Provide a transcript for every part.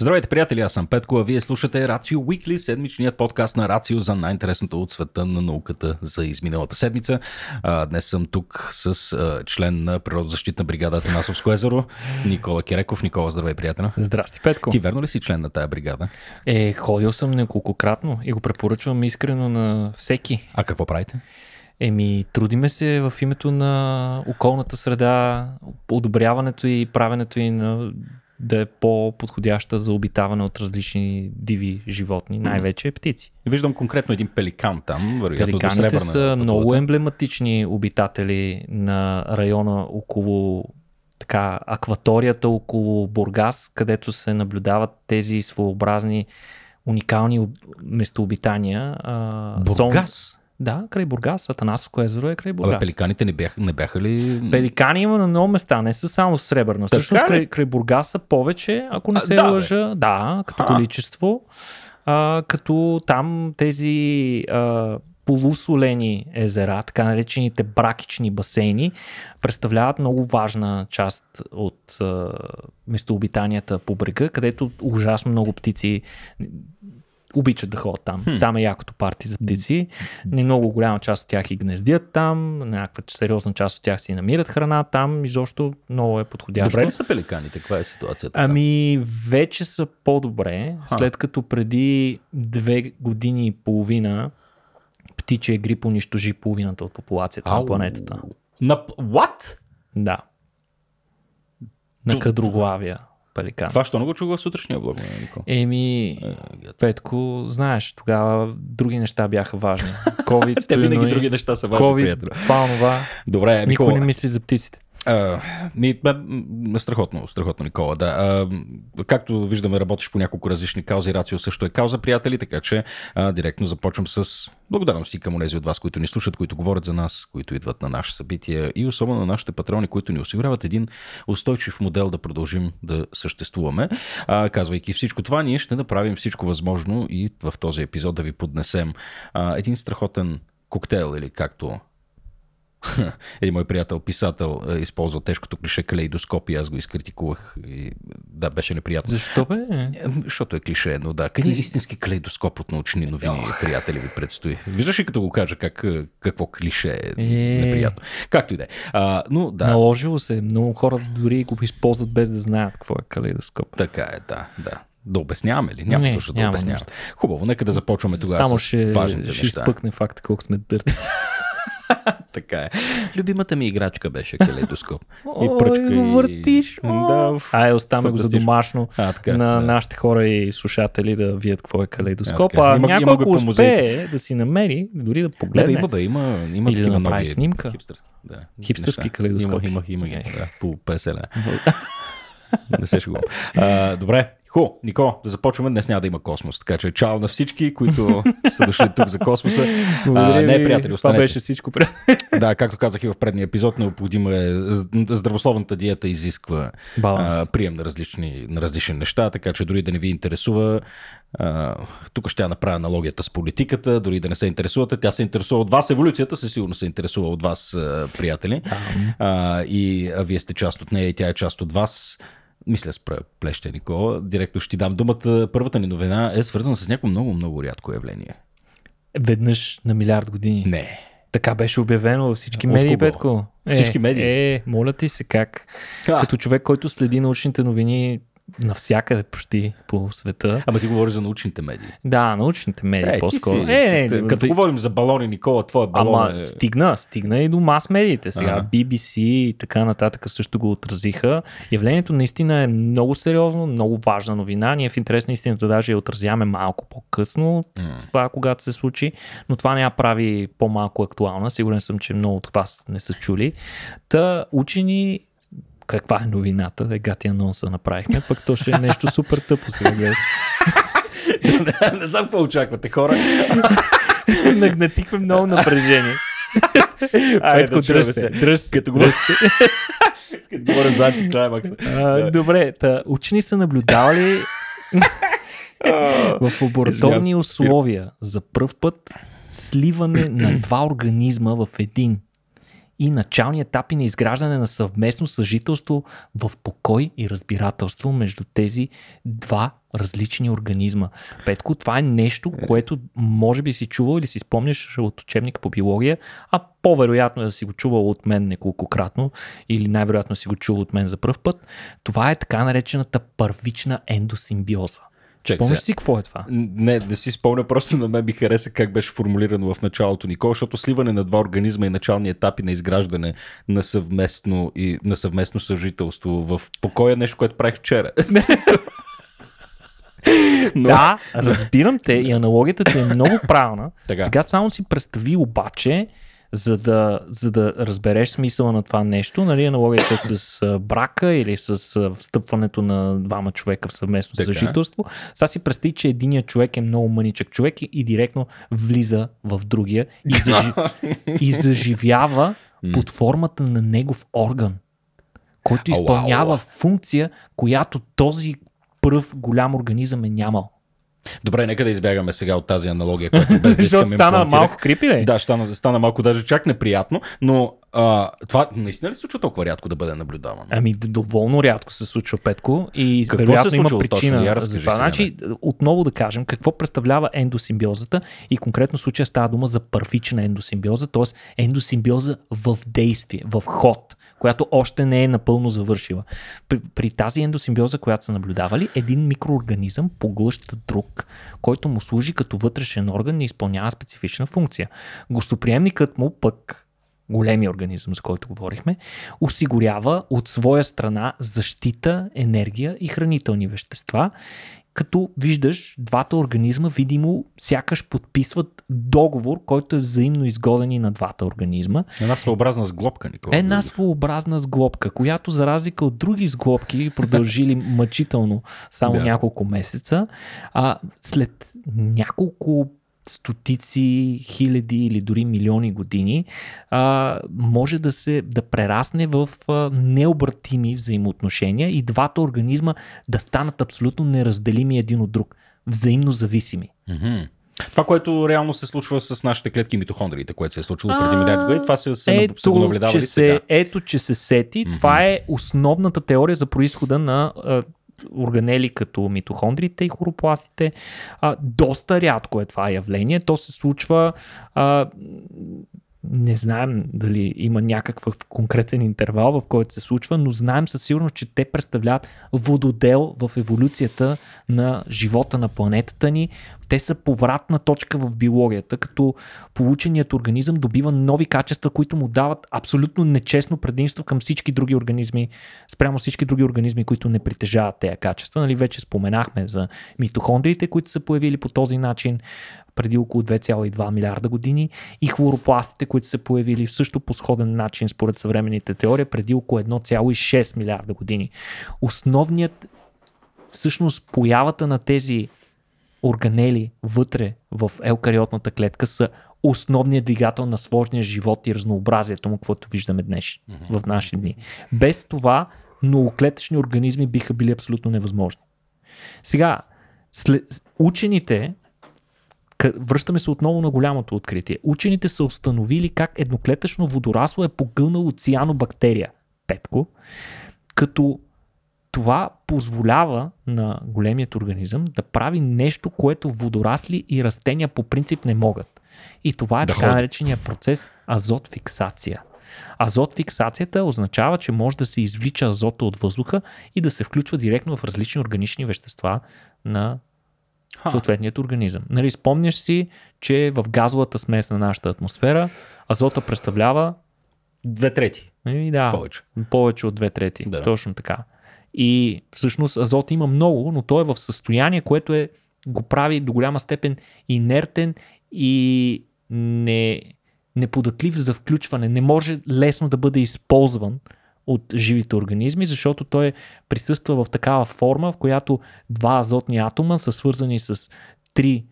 Здравейте, приятели, аз съм Петко, а вие слушате Рацио Уикли, седмичният подкаст на Рацио за най-интересното от света на науката за изминалата седмица. А, днес съм тук с а, член на природозащитна бригада Атанасовско езеро, Никола Киреков. Никола, здравей, приятел. Здрасти, Петко. Ти верно ли си член на тая бригада? Е, ходил съм неколкократно и го препоръчвам искрено на всеки. А какво правите? Еми, трудиме се в името на околната среда, одобряването и правенето и на да е по-подходяща за обитаване от различни диви животни, най-вече е птици. Виждам конкретно един пеликан там. Вероятно Пеликаните са пътувата. много емблематични обитатели на района около така, акваторията около Бургас, където се наблюдават тези своеобразни уникални местообитания. Бургас? Сон... Да, край Бургас, Атанасовско езеро е край Бургас. Абе, пеликаните не бяха, не бяха ли... Пеликани има на много места, не са само Сребърна. Също край, край Бургас са повече, ако не се а, да, лъжа. Бе. Да, като а. количество. А, като там тези а, полусолени езера, така наречените бракични басейни, представляват много важна част от а, местообитанията по брега, където ужасно много птици обичат да ходят там. Хм. Там е якото парти за птици. Не много голяма част от тях и гнездят там, някаква сериозна част от тях си намират храна там, изобщо много е подходящо. Добре ли са пеликаните? Каква е ситуацията? Ами, вече са по-добре, Ха. след като преди две години и половина птичия грип унищожи половината от популацията Ау. на планетата. На... What? Да. На кадроглавия. Пеликан. Това не много чува в сутрешния блог. Нали, Еми, е, Петко, знаеш, тогава други неща бяха важни. COVID, Те винаги други неща са важни, COVID, Това, това. Добре, е, Никой не мисли за птиците. Uh, страхотно, страхотно, Никола. Да. Uh, както виждаме, работиш по няколко различни каузи. Рацио също е кауза, приятели, така че uh, директно започвам с благодарности към тези от вас, които ни слушат, които говорят за нас, които идват на наше събития и особено на нашите патрони, които ни осигуряват един устойчив модел да продължим да съществуваме. Uh, казвайки всичко това, ние ще направим всичко възможно и в този епизод да ви поднесем uh, един страхотен коктейл или както един мой приятел, писател, е, използва тежкото клише калейдоскоп и аз го изкритикувах. И, да, беше неприятно. Защо бе? Защото е клише, но да. Къде е истински калейдоскоп от научни новини, oh. приятели ви предстои? Виждаш ли като го кажа как, е, какво клише е, е неприятно? Както и да е. Но, да. Наложило се. Много хора дори го използват без да знаят какво е калейдоскоп. Така е, да. да. Да обясняваме ли? Няма нужда да обясняваме. Хубаво, нека да започваме тогава. Само ще, важните ще неща. изпъкне факта колко сме дърти. така е. Любимата ми играчка беше калейдоскоп. и пръчка. Ой, и... въртиш. о. Да, Ай, оставаме го за домашно а, така, е, на да. нашите хора и слушатели да видят какво е калейдоскоп. А, е. а някой, ако успее да си намери, дори да погледне. Да, има, да, има, има или да направи снимка. Хипстърски, да. Хипстърски калейдоскоп. Имах, имах, имах, по 50 Не се шегувам. Добре, Хо, Нико, да започваме. Днес няма да има космос. Така че чао на всички, които са дошли тук за космоса. а, не, приятели, останете. Това беше всичко. да, както казах и в предния епизод, необходима е здравословната диета изисква а, прием на различни, на различни неща, така че дори да не ви интересува, а, тук ще я направя аналогията с политиката, дори да не се интересувате, тя се интересува от вас, еволюцията със сигурно се интересува от вас, приятели. А, и вие сте част от нея и тя е част от вас мисля с плеща, Никола. Директно ще ти дам думата. Първата ни новина е свързана с някакво много, много рядко явление. Веднъж на милиард години. Не. Така беше обявено във всички От медии, кого? Петко. Е, всички медии. Е, моля ти се как. А. Като човек, който следи научните новини навсякъде почти по света. Ама ти говориш за научните медии. Да, научните медии е, по-скоро. Си, е, е, като ви... говорим за балони, Никола, твоя балон Ама е... стигна, стигна и до мас медиите сега. Ага. BBC и така нататък също го отразиха. Явлението наистина е много сериозно, много важна новина. Ние в интерес на истината даже я отразяваме малко по-късно, mm. това когато се случи, но това не я прави по-малко актуална. Сигурен съм, че много от вас не са чули. Та учени каква е новината, е гати анонса направихме, пък то ще е нещо супер тъпо сега гледаш. не, не знам какво очаквате хора. Нагнетихме много напрежение. Айде, Петко, да дръж се. Дръж се. Като дръж се. Като говорим за антиклаймакс. Добре, та, учени са наблюдавали в лабораторни условия за първ път сливане на два организма в един и начални етапи на изграждане на съвместно съжителство в покой и разбирателство между тези два различни организма. Петко, това е нещо, което може би си чувал или си спомняш от учебник по биология, а по-вероятно е да си го чувал от мен неколкократно или най-вероятно си го чувал от мен за първ път. Това е така наречената първична ендосимбиоза. Чек, Помниш си какво е това? Не, не си спомня, просто на мен ми хареса как беше формулирано в началото Никол, защото сливане на два организма и начални етапи на изграждане на съвместно, и, на съвместно съжителство в покоя е нещо, което правих вчера. Но... Да, разбирам те и аналогията ти е много правилна. Сега само си представи обаче, за да, за да разбереш смисъла на това нещо, нали, аналогията с брака или с встъпването на двама човека в съвместно така. съжителство, сега си представи, че единият човек е много мъничък човек и, и директно влиза в другия и, зажи... и заживява под формата на негов орган, който изпълнява функция, която този пръв голям организъм е нямал. Добре, нека да избягаме сега от тази аналогия, която без да искаме стана малко крипи, Да, стана, стана малко даже чак неприятно, но а, това наистина ли се случва толкова рядко да бъде наблюдавано? Ами, доволно рядко се случва, Петко. И какво е вероятно се има причина точно? за това. Значи, отново да кажем какво представлява ендосимбиозата и конкретно случая става дума за първична ендосимбиоза, т.е. ендосимбиоза в действие, в ход, която още не е напълно завършила. При, при тази ендосимбиоза, която са наблюдавали, един микроорганизъм поглъща друг, който му служи като вътрешен орган и изпълнява специфична функция. Гостоприемникът му пък големия организъм, за който говорихме, осигурява от своя страна защита, енергия и хранителни вещества като виждаш двата организма, видимо, сякаш подписват договор, който е взаимно изгоден и на двата организма. Една своеобразна сглобка, Николай. Една своеобразна сглобка, която за разлика от други сглобки, продължили мъчително само да. няколко месеца, а след няколко стотици, хиляди или дори милиони години, а, може да се да прерасне в а, необратими взаимоотношения и двата организма да станат абсолютно неразделими един от друг, взаимно зависими. Mm-hmm. Това, което реално се случва с нашите клетки митохондриите, което се е случило преди милиарди години, това се, е ето, наблюдава сега. Ето, че се сети, mm-hmm. това е основната теория за происхода на органели като митохондрите и хоропластите А, доста рядко е това явление. То се случва а, не знаем дали има някакъв конкретен интервал, в който се случва, но знаем със сигурност, че те представляват вододел в еволюцията на живота на планетата ни те са повратна точка в биологията, като полученият организъм добива нови качества, които му дават абсолютно нечестно предимство към всички други организми, спрямо всички други организми, които не притежават тези качества. Нали, вече споменахме за митохондриите, които са появили по този начин преди около 2,2 милиарда години и хлоропластите, които са появили в също по сходен начин според съвременните теории преди около 1,6 милиарда години. Основният всъщност появата на тези органели вътре в елкариотната клетка са основният двигател на сложния живот и разнообразието му, което виждаме днес, в наши дни. Без това многоклетъчни организми биха били абсолютно невъзможни. Сега, след, учените, връщаме се отново на голямото откритие, учените са установили как едноклетъчно водорасло е погълнало цианобактерия, петко, като това позволява на големият организъм да прави нещо, което водорасли и растения по принцип не могат. И това е да така наречения процес азот фиксация. Азот фиксацията означава, че може да се извлича азота от въздуха и да се включва директно в различни органични вещества на съответният организъм. Нали, спомняш си, че в газовата смес на нашата атмосфера азота представлява две трети. И ами да, повече. повече от две трети. Да. Точно така. И всъщност азот има много, но той е в състояние, което е, го прави до голяма степен инертен и не, неподатлив за включване. Не може лесно да бъде използван от живите организми, защото той присъства в такава форма, в която два азотни атома са свързани с три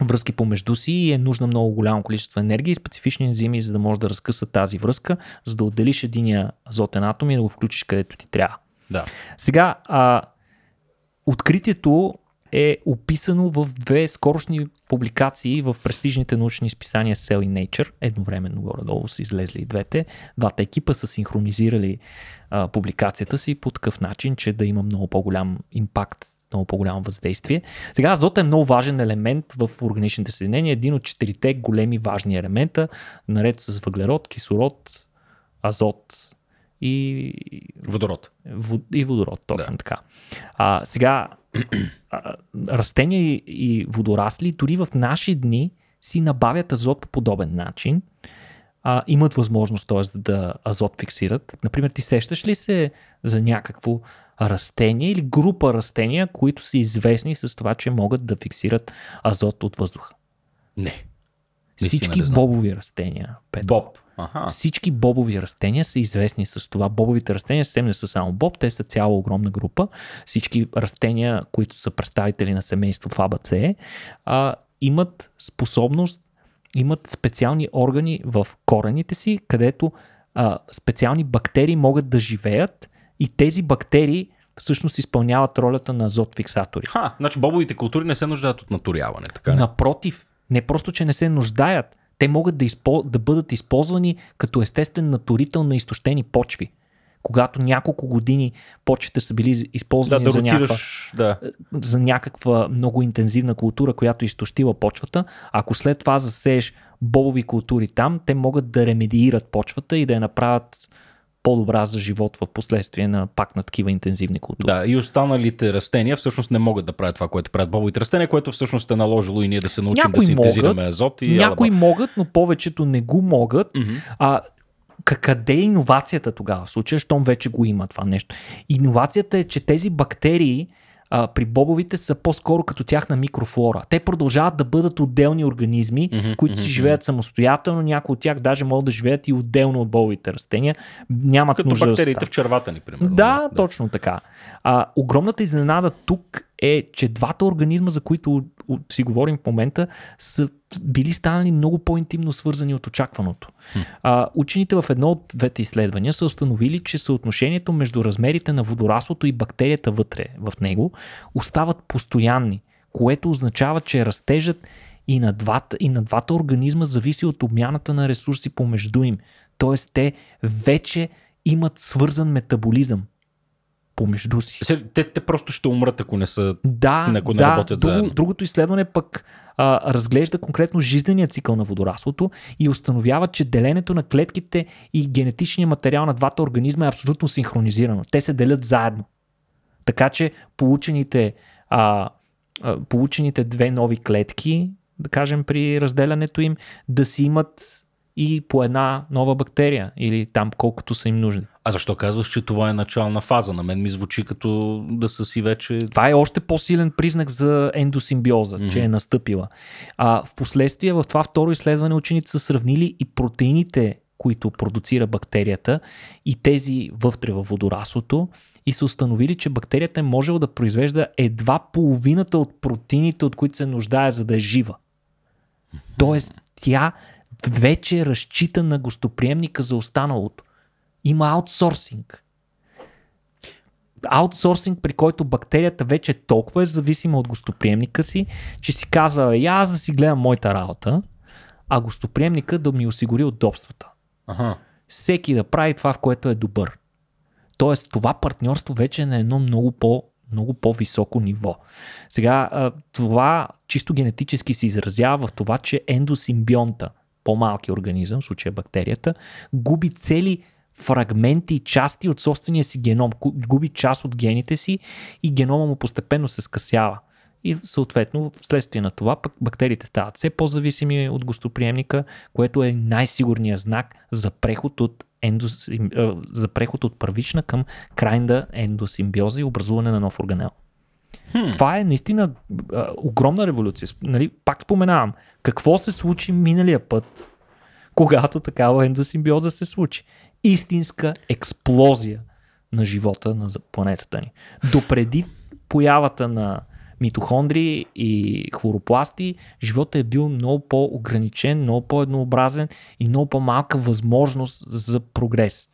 връзки помежду си и е нужно много голямо количество енергия и специфични ензими, за да може да разкъса тази връзка, за да отделиш единия азотен атом и да го включиш където ти трябва. Да. Сега, а, откритието е описано в две скорошни публикации в престижните научни списания Cell и Nature. Едновременно горе-долу са излезли и двете. Двата екипа са синхронизирали а, публикацията си по такъв начин, че да има много по-голям импакт, много по-голямо въздействие. Сега азот е много важен елемент в органичните съединения, един от четирите големи важни елемента, наред с въглерод, кислород, азот, и... Водород. И водород, точно да. така. А, сега, растения и, водорасли дори в наши дни си набавят азот по подобен начин. А, имат възможност, т.е. да азот фиксират. Например, ти сещаш ли се за някакво растение или група растения, които са известни с това, че могат да фиксират азот от въздуха? Не. Всички бобови растения. Петко. Боб. Аха. Всички бобови растения са известни с това. Бобовите растения съвсем не са само боб, те са цяла огромна група. Всички растения, които са представители на семейство а, имат способност, имат специални органи в корените си, където а, специални бактерии могат да живеят и тези бактерии всъщност изпълняват ролята на азот фиксатори. Ха, значи бобовите култури не се нуждаят от наторяване, така ли? Напротив, не просто, че не се нуждаят, те могат да, изпо... да бъдат използвани като естествен наторител на изтощени почви. Когато няколко години почвите са били използвани да, да за, ротираш, някаква, да. за някаква много интензивна култура, която е изтощила почвата, ако след това засееш бобови култури там, те могат да ремедиират почвата и да я направят по-добра за живот в последствие на пак на такива интензивни култури. Да, и останалите растения всъщност не могат да правят това, което правят бобовите растения, което всъщност е наложило и ние да се научим някои да синтезираме могат, азот. И някои алаба. могат, но повечето не го могат. Mm-hmm. А, къде е иновацията тогава в случая, щом вече го има това нещо? Иновацията е, че тези бактерии, а, при бобовите са по-скоро като тяхна микрофлора. Те продължават да бъдат отделни организми, mm-hmm, които си mm-hmm. живеят самостоятелно. Някои от тях даже могат да живеят и отделно от бобовите растения. Нямат като нужда бактериите да в червата ни, примерно. Да, да, точно така. А, огромната изненада тук е, че двата организма, за които си говорим в момента, са били станали много по-интимно свързани от очакваното. А, учените в едно от двете изследвания са установили, че съотношението между размерите на водораслото и бактерията вътре в него остават постоянни, което означава, че растежът и на, двата, и на двата организма зависи от обмяната на ресурси помежду им. Тоест те вече имат свързан метаболизъм помежду си. Те, те просто ще умрат, ако не са. Да, ако не да, работят друго, заедно. другото изследване пък а, разглежда конкретно жизнения цикъл на водораслото и установява, че деленето на клетките и генетичния материал на двата организма е абсолютно синхронизирано. Те се делят заедно. Така че получените, а, а, получените две нови клетки, да кажем при разделянето им, да си имат и по една нова бактерия или там колкото са им нужни. А защо казваш, че това е начална фаза? На мен ми звучи като да са си вече. Това е още по-силен признак за ендосимбиоза, mm-hmm. че е настъпила. А в последствие в това второ изследване учените са сравнили и протеините, които продуцира бактерията, и тези вътре във водораслото, и са установили, че бактерията е можела да произвежда едва половината от протеините, от които се нуждае, за да е жива. Mm-hmm. Тоест, тя вече е разчита на гостоприемника за останалото има аутсорсинг. Аутсорсинг, при който бактерията вече е толкова е зависима от гостоприемника си, че си казва, я е, аз да си гледам моята работа, а гостоприемника да ми осигури удобствата. Ага. Всеки да прави това, в което е добър. Тоест, това партньорство вече е на едно много по- много по-високо ниво. Сега, това чисто генетически се изразява в това, че ендосимбионта, по-малки организъм, в случая бактерията, губи цели фрагменти и части от собствения си геном. Губи част от гените си и генома му постепенно се скъсява. И съответно, вследствие на това, пък бактериите стават все по-зависими от гостоприемника, което е най-сигурният знак за преход от, за преход от първична към крайна ендосимбиоза и образуване на нов органел. Хм. Това е наистина а, огромна революция. Нали, пак споменавам, какво се случи миналия път когато такава ендосимбиоза се случи. Истинска експлозия на живота на планетата ни. Допреди появата на митохондри и хлоропласти, живота е бил много по-ограничен, много по-еднообразен и много по-малка възможност за прогрес.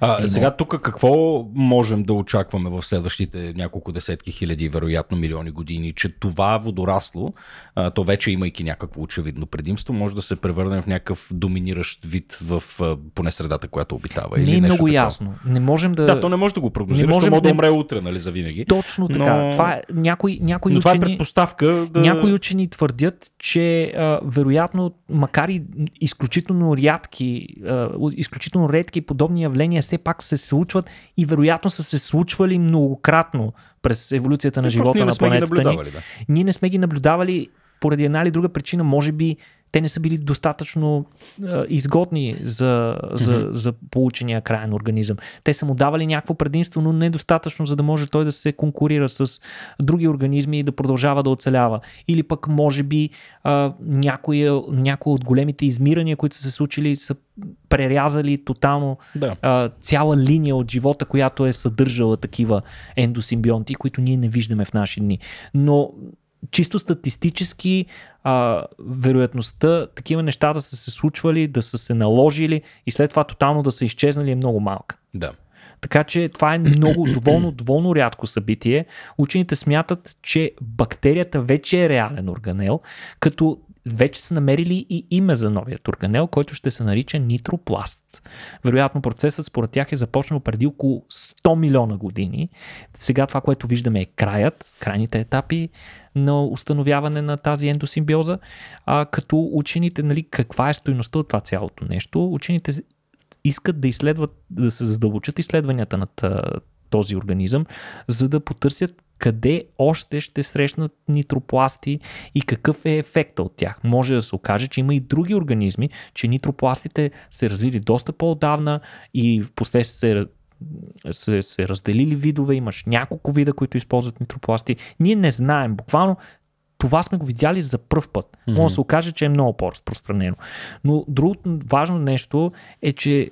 А, Има. сега тук какво можем да очакваме в следващите няколко десетки хиляди, вероятно милиони години, че това водорасло, а, то вече имайки някакво очевидно предимство, може да се превърне в някакъв доминиращ вид в а, поне средата, която обитава. Не или е много такова. ясно. Не можем да. Да, то не може да го прогнозираш, не можем може да... да умре утре, нали, завинаги. Точно така. Но... Това е някой, някой учени, това е предпоставка. Да... Някои учени твърдят, че а, вероятно, макар и изключително рядки, а, изключително редки подобни явления, все пак се случват и вероятно са се случвали многократно през еволюцията на живота на планетата ни. Да. Ние не сме ги наблюдавали поради една или друга причина, може би те не са били достатъчно а, изгодни за, за, mm-hmm. за получения крайен организъм. Те са му давали някакво предимство, но недостатъчно, за да може той да се конкурира с други организми и да продължава да оцелява. Или пък, може би, а, някои, някои от големите измирания, които са се случили, са прерязали тотално да. а, цяла линия от живота, която е съдържала такива ендосимбионти, които ние не виждаме в наши дни. Но чисто статистически а, вероятността такива неща да са се случвали, да са се наложили и след това тотално да са изчезнали е много малка. Да. Така че това е много доволно, доволно рядко събитие. Учените смятат, че бактерията вече е реален органел, като вече са намерили и име за новия турганел, който ще се нарича нитропласт. Вероятно процесът според тях е започнал преди около 100 милиона години. Сега това, което виждаме е краят, крайните етапи на установяване на тази ендосимбиоза. А, като учените, нали, каква е стоеността от това цялото нещо, учените искат да изследват, да се задълбочат изследванията над този организъм, за да потърсят къде още ще срещнат нитропласти и какъв е ефекта от тях. Може да се окаже, че има и други организми, че нитропластите се развили доста по-отдавна и в последствие се се, се разделили видове, имаш няколко вида, които използват нитропласти. Ние не знаем, буквално това сме го видяли за пръв път. Mm-hmm. Може да се окаже, че е много по-разпространено. Но другото важно нещо е, че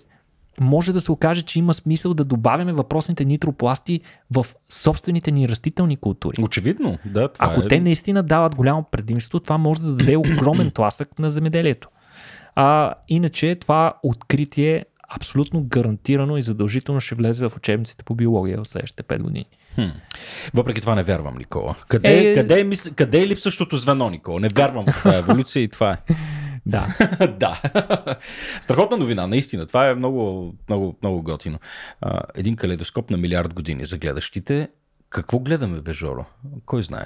може да се окаже, че има смисъл да добавяме въпросните нитропласти в собствените ни растителни култури. Очевидно, да. Това Ако е... те наистина дават голямо предимство, това може да даде огромен тласък на земеделието. А, иначе това откритие абсолютно гарантирано и задължително ще влезе в учебниците по биология в следващите 5 години. Хм. Въпреки това не вярвам, Никола. Къде е, къде е, къде е липсващото звено, Никола? Не вярвам в това еволюция и това е. Да. да. Страхотна новина, наистина. Това е много, много, много готино. един калейдоскоп на милиард години за гледащите. Какво гледаме, бе, Жоро? Кой знае?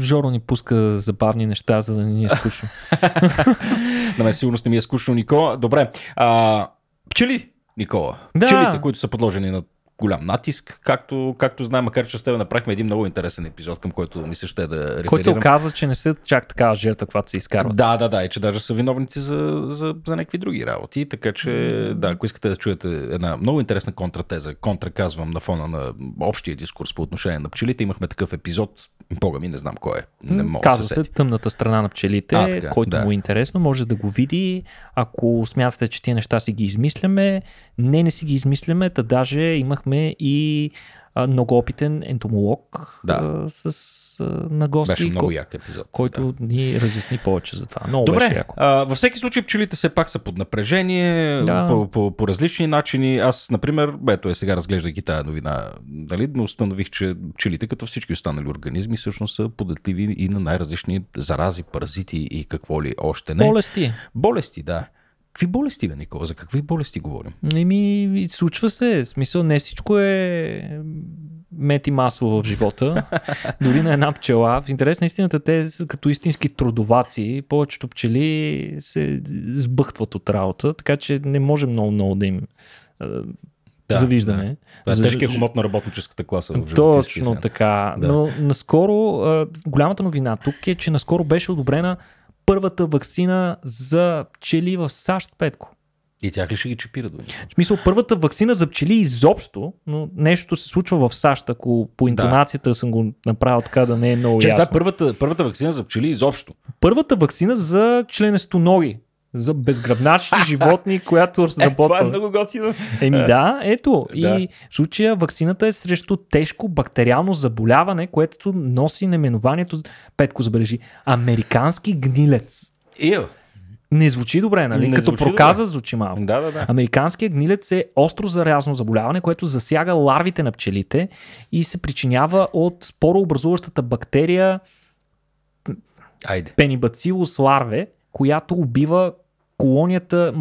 Жоро ни пуска забавни неща, за да не ни е скучно. на мен сигурност не ми е скучно, Никола. Добре. А, пчели, Никола. Да. Пчелите, които са подложени на голям натиск, както, както знаем, макар че с тебе направихме един много интересен епизод, към който ми се ще да реферирам. Който оказа, че не са чак такава жертва, която се изкарват. Да, да, да, и че даже са виновници за, за, за някакви други работи, така че да, ако искате да чуете една много интересна контратеза, контра казвам на фона на общия дискурс по отношение на пчелите, имахме такъв епизод, бога ми не знам кой е. Не мога Казва се, се тъмната страна на пчелите, а, така, който да. му е интересно, може да го види. Ако смятате, че тия неща си ги измисляме, не, не си ги измисляме, та даже имахме имахме и а, много опитен ентомолог да. а, с, а, на гости, беше много як епизод, който да. ни разясни повече за това. Много Добре, беше яко. А, във всеки случай пчелите се пак са под напрежение, да. по, по, по различни начини. Аз, например, ето е сега разглеждайки тая новина, дали, но установих, че пчелите, като всички останали организми, всъщност са податливи и на най-различни зарази, паразити и какво ли още не. Болести. Болести, да. Какви болести, бе, Никола? За какви болести говорим? ми случва се. В смисъл, не всичко е мет и масло в живота. Дори на една пчела. В интерес на истината, те като истински трудоваци, повечето пчели се сбъхтват от работа, така че не може много, много да им да, завиждане. Да. Е За... Тежкият хомот на работническата класа. В Точно така. Да. Но наскоро, голямата новина тук е, че наскоро беше одобрена първата вакцина за пчели в САЩ, Петко. И тях ли ще ги чипират? В смисъл, първата вакцина за пчели изобщо, но нещо се случва в САЩ, ако по интонацията да. съм го направил така да не е много Че, ясно. Това е първата, първата вакцина за пчели изобщо. Първата вакцина за членестоноги за безгръбначни животни, която разработва. Е, това е много готино. Еми да, ето. да. И в случая ваксината е срещу тежко бактериално заболяване, което носи наименованието, петко забележи, американски гнилец. Ио. Не звучи добре, нали? Не Като звучи проказа добре. звучи малко. Да, да, да. Американският гнилец е остро зарязно заболяване, което засяга ларвите на пчелите и се причинява от спорообразуващата бактерия Айде. Пенибацилус ларве, която убива колонията,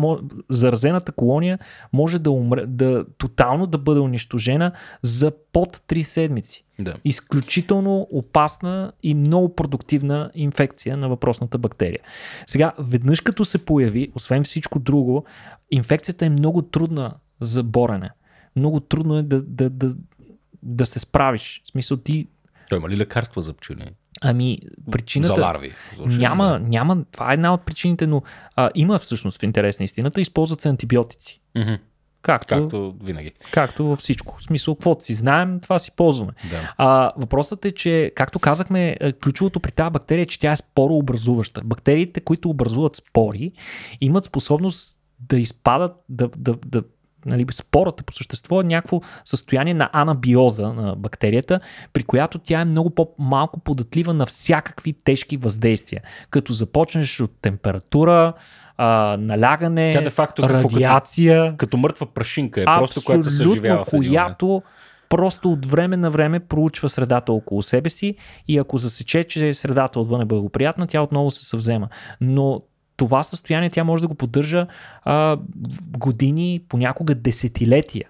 заразената колония може да, умре, да тотално да бъде унищожена за под 3 седмици. Да. Изключително опасна и много продуктивна инфекция на въпросната бактерия. Сега, веднъж като се появи, освен всичко друго, инфекцията е много трудна за борене. Много трудно е да, да, да, да се справиш. В смисъл ти. Той има ли лекарства за пчели? Ами, причината... За ларви. Няма, няма, това е една от причините, но а, има всъщност в интерес на истината, използват се антибиотици. Mm-hmm. Както, както винаги. Както във всичко. В смисъл, каквото си знаем, това си ползваме. Да. А, въпросът е, че, както казахме, е, ключовото при тази бактерия е, че тя е спорообразуваща. Бактериите, които образуват спори, имат способност да изпадат, да, да, да нали, спората по същество е някакво състояние на анабиоза на бактерията, при която тя е много по-малко податлива на всякакви тежки въздействия. Като започнеш от температура, а, налягане, тя де факто е радиация. Като, като мъртва прашинка е, просто която се съживява в която просто от време на време проучва средата около себе си и ако засече, че средата отвън е благоприятна, тя отново се съвзема. Но това състояние тя може да го поддържа а, години, понякога десетилетия.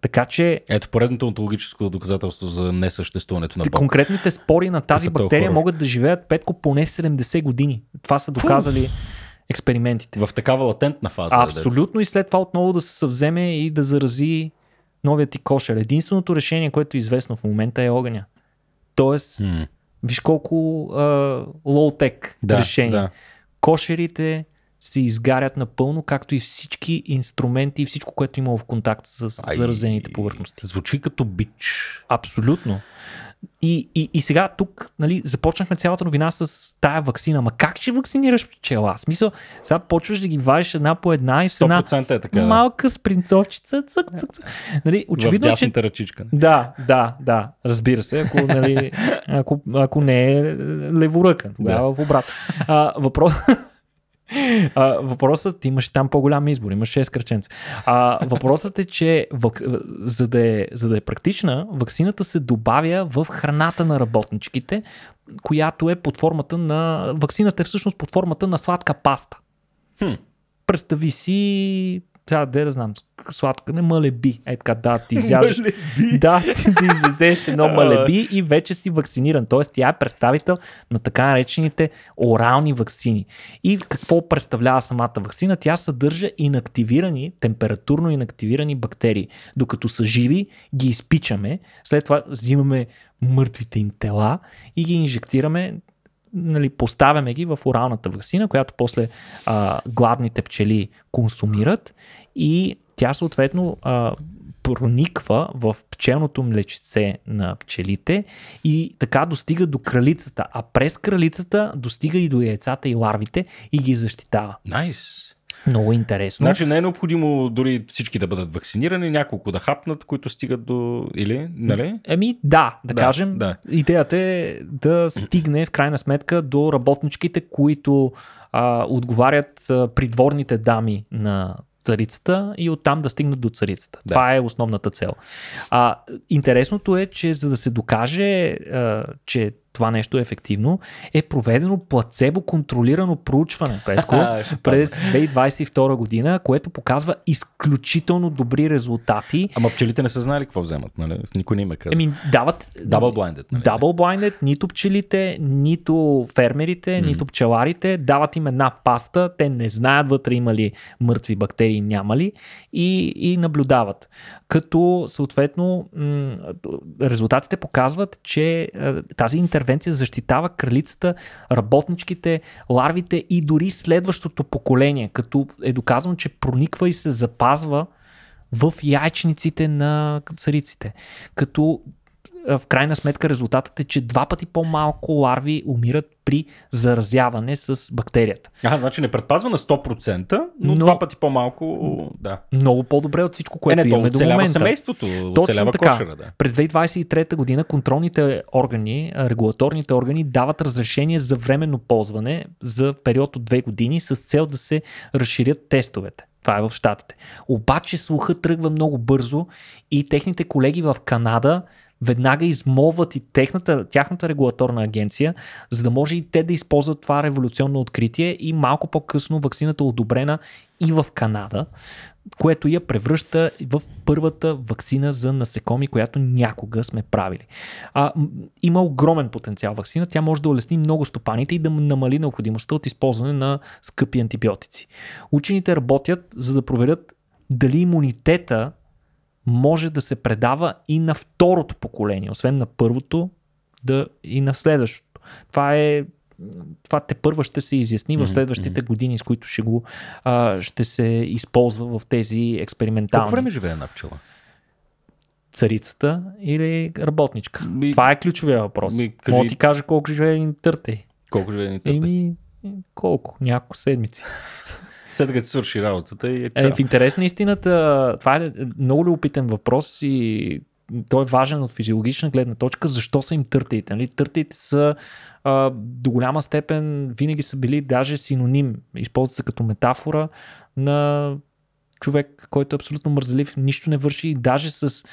Така че. Ето поредното онтологическо доказателство за несъществуването на Бак. Конкретните спори на тази бактерия могат да живеят петко поне 70 години. Това са доказали Фу. експериментите. В такава латентна фаза. Е, Абсолютно. да. И след това отново да се съвземе и да зарази новият ти кошер. Единственото решение, което е известно в момента е огъня. Тоест, м-м. виж колко лоу-тек да, решение. Да кошерите се изгарят напълно, както и всички инструменти и всичко, което е имало в контакт с заразените повърхности. Звучи като бич. Абсолютно. И, и, и сега тук нали, започнахме цялата новина с тая вакцина. Ма как ще вакцинираш пчела? В смисъл, сега почваш да ги вадиш една по една и с една е така, да. малка спринцовчица. Цък, цък, цък. Нали, очевидно, в че... ръчичка. Нали? Да, да, да. Разбира се, ако, нали, ако, ако не е леворъка, тогава да. в обратно. Въпрос, А, въпросът, ти имаш там по-голям избор, имаш 6 кръченца. А, въпросът е, че вък... за, да е, за да е практична, ваксината се добавя в храната на работничките, която е под формата на... Ваксината е всъщност под формата на сладка паста. Хм. Представи си тя де да знам, сладка не малеби. Е така, да, ти изядеш. да, ти ти изядеш едно малеби и вече си вакциниран. Тоест, тя е представител на така наречените орални вакцини. И какво представлява самата вакцина? Тя съдържа инактивирани, температурно инактивирани бактерии. Докато са живи, ги изпичаме, след това взимаме мъртвите им тела и ги инжектираме нали, поставяме ги в оралната вакцина, която после а, гладните пчели консумират и тя съответно а, прониква в пчелното млечице на пчелите и така достига до кралицата, а през кралицата достига и до яйцата и ларвите и ги защитава. Найс. Nice. Много интересно. Значи не е необходимо дори всички да бъдат вакцинирани, няколко да хапнат, които стигат до... Или, нали? Еми да, да, да кажем. Да. Идеята е да стигне в крайна сметка до работничките, които а, отговарят а, придворните дами на царицата и оттам да стигнат до царицата. Да. Това е основната цел. А, интересното е, че за да се докаже, а, че това нещо е ефективно, е проведено плацебо-контролирано проучване, Петко, през 2022 година, което показва изключително добри резултати. Ама пчелите не са знали какво вземат, нали? Никой не има е Еми, дават... Double blinded, нали? Double blinded, нито пчелите, нито фермерите, mm-hmm. нито пчеларите, дават им една паста, те не знаят вътре има ли мъртви бактерии, няма ли, и, и наблюдават. Като, съответно, резултатите показват, че тази интервенция интервенция защитава кралицата, работничките, ларвите и дори следващото поколение, като е доказано, че прониква и се запазва в яйчниците на цариците. Като е, в крайна сметка резултатът е, че два пъти по-малко ларви умират при заразяване с бактерията. А, значи не предпазва на 100%, но, но два пъти по-малко, да. Много по-добре от всичко, което е, не, имаме до момента. семейството, Точно така. Кошера, да. През 2023 година контролните органи, регулаторните органи дават разрешение за временно ползване за период от две години с цел да се разширят тестовете. Това е в Штатите. Обаче слуха тръгва много бързо и техните колеги в Канада веднага измолват и техната, тяхната регулаторна агенция, за да може и те да използват това революционно откритие и малко по-късно вакцината е одобрена и в Канада, което я превръща в първата вакцина за насекоми, която някога сме правили. А, има огромен потенциал вакцина, тя може да улесни много стопаните и да намали необходимостта от използване на скъпи антибиотици. Учените работят за да проверят дали имунитета може да се предава и на второто поколение, освен на първото да, и на следващото. Това е това те първа ще се изясни в следващите години, с които ще го а, ще се използва в тези експериментални. Колко време живее една пчела? Царицата или работничка? Ми... Това е ключовия въпрос. Ми, кажи... Мога ти кажа колко живее един търте. Колко живее един търте? Еми, колко? Няколко седмици. След като свърши работата и е, е В интерес на истината, това е много любопитен въпрос и той е важен от физиологична гледна точка. Защо са им търтеите? Нали? Търтеите са а, до голяма степен винаги са били даже синоним, използват се като метафора на човек, който е абсолютно мързалив, нищо не върши и даже с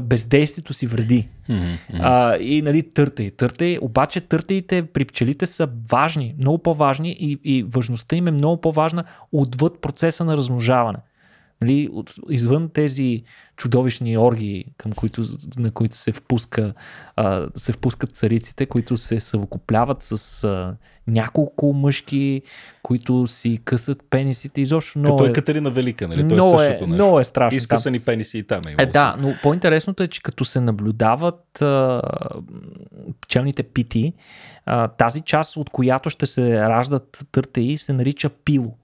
бездействието си вреди. Mm-hmm. А, и нали, търтай, търтай. обаче търтеите при пчелите са важни, много по-важни и, и важността им е много по-важна отвъд процеса на размножаване. Нали, от, извън тези чудовищни оргии, към които, на които се, впуска, а, се впускат цариците, които се съвокупляват с а, няколко мъжки, които си късат пенисите. Изобщо много като е, е, Катерина Велика, нали? Но е много е същото нещо. Много е страшно. Изкъсани там. пениси и там е. Е, да, но по-интересното е, че като се наблюдават а, пчелните пити, а, тази част, от която ще се раждат търтеи, се нарича пило.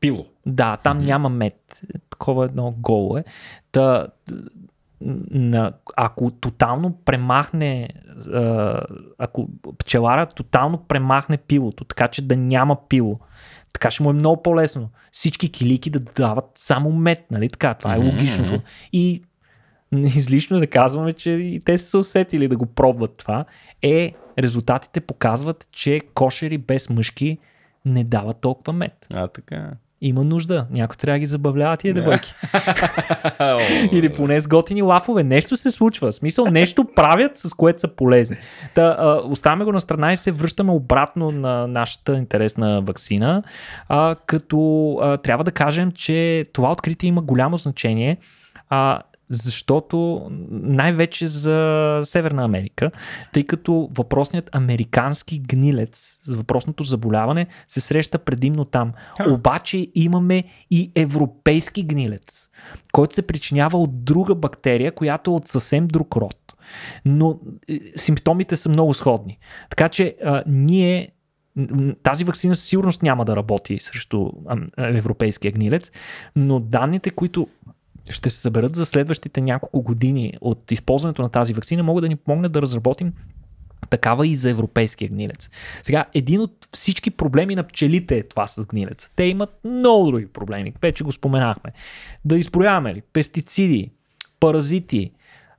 Пило. Да, там mm-hmm. няма мед. Такова едно голо е. Та, на, ако тотално премахне, ако пчелара тотално премахне пилото, така че да няма пило, така ще му е много по-лесно. Всички килики да дават само мед, нали така? Това е логичното. И излишно е да казваме, че и те са се усетили да го пробват това. Е, резултатите показват, че кошери без мъжки не дава толкова мед. А, така. Е. Има нужда. Някой трябва да ги забавлява тия девойки. Или поне с готини лафове. Нещо се случва. В смисъл, нещо правят, с което са полезни. Та, а, оставаме го на страна и се връщаме обратно на нашата интересна вакцина, а, като а, трябва да кажем, че това откритие има голямо значение. А, защото най-вече за Северна Америка, тъй като въпросният американски гнилец с въпросното заболяване се среща предимно там. Обаче имаме и европейски гнилец, който се причинява от друга бактерия, която е от съвсем друг род. Но е, симптомите са много сходни. Така че а, ние тази вакцина със сигурност няма да работи срещу европейския гнилец, но данните, които ще се съберат за следващите няколко години от използването на тази вакцина, могат да ни помогнат да разработим такава и за европейския гнилец. Сега, един от всички проблеми на пчелите е това с гнилеца. Те имат много други проблеми, вече го споменахме. Да изброяваме ли? Пестициди, паразити,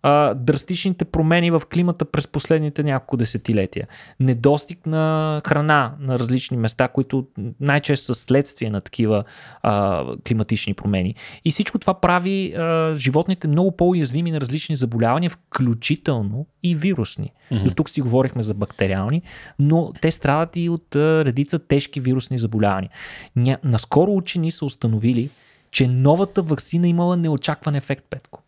а, драстичните промени в климата през последните няколко десетилетия. Недостиг на храна на различни места, които най-често са следствие на такива а, климатични промени. И всичко това прави а, животните много по-уязвими на различни заболявания, включително и вирусни. Mm-hmm. До тук си говорихме за бактериални, но те страдат и от а, редица тежки вирусни заболявания. Ня... Наскоро учени са установили, че новата вакцина имала неочакван ефект, Петко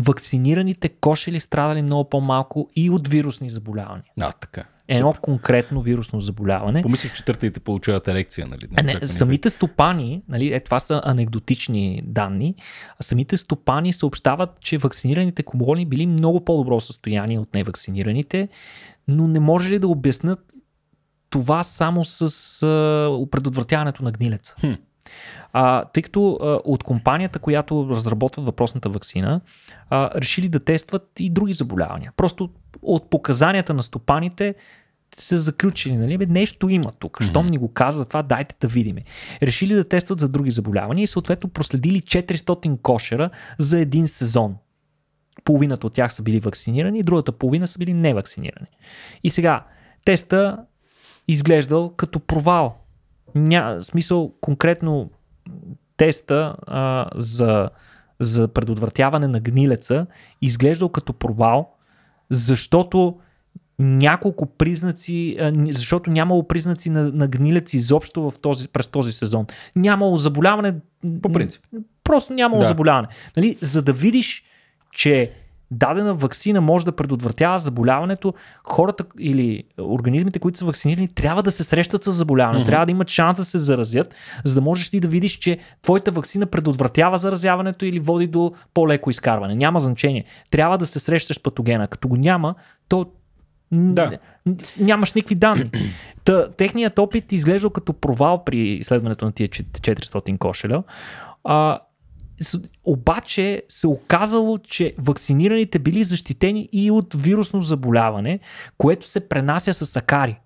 вакцинираните кошели страдали много по-малко и от вирусни заболявания. А, така. Едно Супер. конкретно вирусно заболяване. Помислих, че търтите получават ерекция, нали? Не, не, самите стопани, нали, е, това са анекдотични данни, самите стопани съобщават, че вакцинираните кобони били много по-добро състояние от невакцинираните, но не може ли да обяснат това само с а, предотвратяването на гнилеца? Хм. А, тъй като а, от компанията, която разработва въпросната вакцина, а, решили да тестват и други заболявания. Просто от показанията на стопаните са заключили, нали? Бе, нещо има тук. Щом ни го казва това, дайте да видим. Решили да тестват за други заболявания и съответно проследили 400 кошера за един сезон. Половината от тях са били вакцинирани, другата половина са били невакцинирани. И сега, теста изглеждал като провал ня, смисъл конкретно теста а, за, за предотвратяване на гнилеца изглеждал като провал, защото няколко признаци, защото нямало признаци на, на гнилец изобщо в този, през този сезон. Нямало заболяване. По принцип. Просто нямало да. заболяване. Нали? За да видиш, че дадена вакцина може да предотвратява заболяването, хората или организмите, които са вакцинирани, трябва да се срещат с заболяване, mm-hmm. трябва да имат шанс да се заразят, за да можеш ти да видиш, че твоята вакцина предотвратява заразяването или води до по-леко изкарване. Няма значение. Трябва да се срещаш с патогена. Като го няма, то да. нямаш никакви данни. Та, техният опит изглежда като провал при изследването на тия 400 кошеля. А, обаче се оказало, че вакцинираните били защитени и от вирусно заболяване, което се пренася с акари.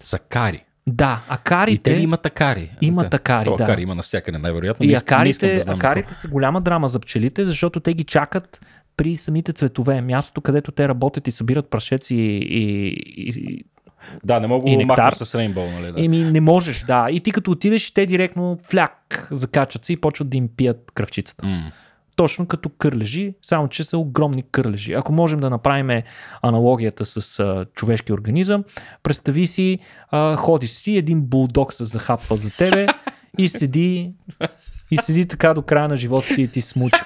Сакари. Да, акарите. И те имат акари. Имат акари, да. Акари има навсякъде, най-вероятно. И акарите, да акарите са голяма драма за пчелите, защото те ги чакат при самите цветове, мястото, където те работят и събират прашеци и, и, и да, не мога да го махнеш с рейнбол, нали? Да. Еми, не можеш, да. И ти като отидеш, те директно фляк закачат се и почват да им пият кръвчицата. Mm. Точно като кърлежи, само че са огромни кърлежи. Ако можем да направим аналогията с а, човешки организъм, представи си, а, ходиш си, един булдог се захапва за тебе и седи, и седи така до края на живота ти и ти смучи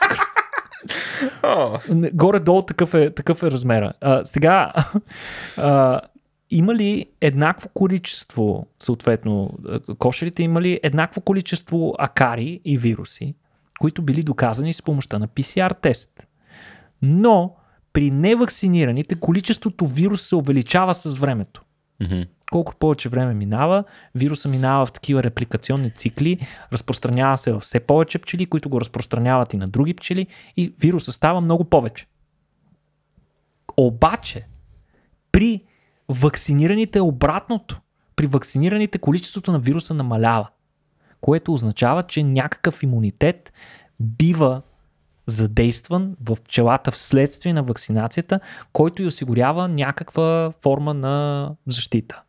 Oh. Горе-долу такъв е, такъв е размера. А, сега, а, има ли еднакво количество, съответно кошерите има ли еднакво количество акари и вируси, които били доказани с помощта на PCR тест. Но при невакцинираните количеството вирус се увеличава с времето. Mm-hmm. Колко повече време минава, вируса минава в такива репликационни цикли, разпространява се в все повече пчели, които го разпространяват и на други пчели и вируса става много повече. Обаче, при Вакцинираните е обратното. При вакцинираните количеството на вируса намалява, което означава, че някакъв имунитет бива задействан в пчелата вследствие на вакцинацията, който и осигурява някаква форма на защита.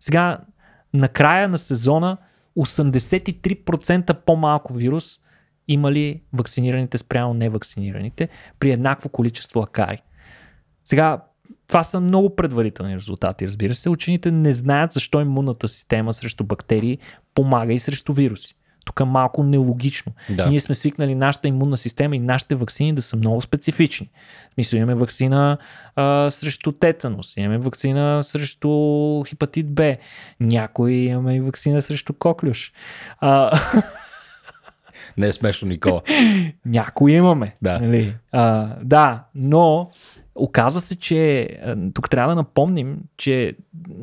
Сега, на края на сезона 83% по-малко вирус имали вакцинираните спрямо невакцинираните при еднакво количество акари. Сега, това са много предварителни резултати, разбира се. Учените не знаят защо имунната система срещу бактерии помага и срещу вируси. Тук е малко нелогично. Да. Ние сме свикнали нашата имунна система и нашите вакцини да са много специфични. Мисля, имаме вакцина а, срещу тетанус, имаме вакцина срещу хепатит Б, някои имаме и вакцина срещу коклюш. А... Не е смешно, Никола. някои имаме. Да. Нали? А, да, но Оказва се, че е, тук трябва да напомним, че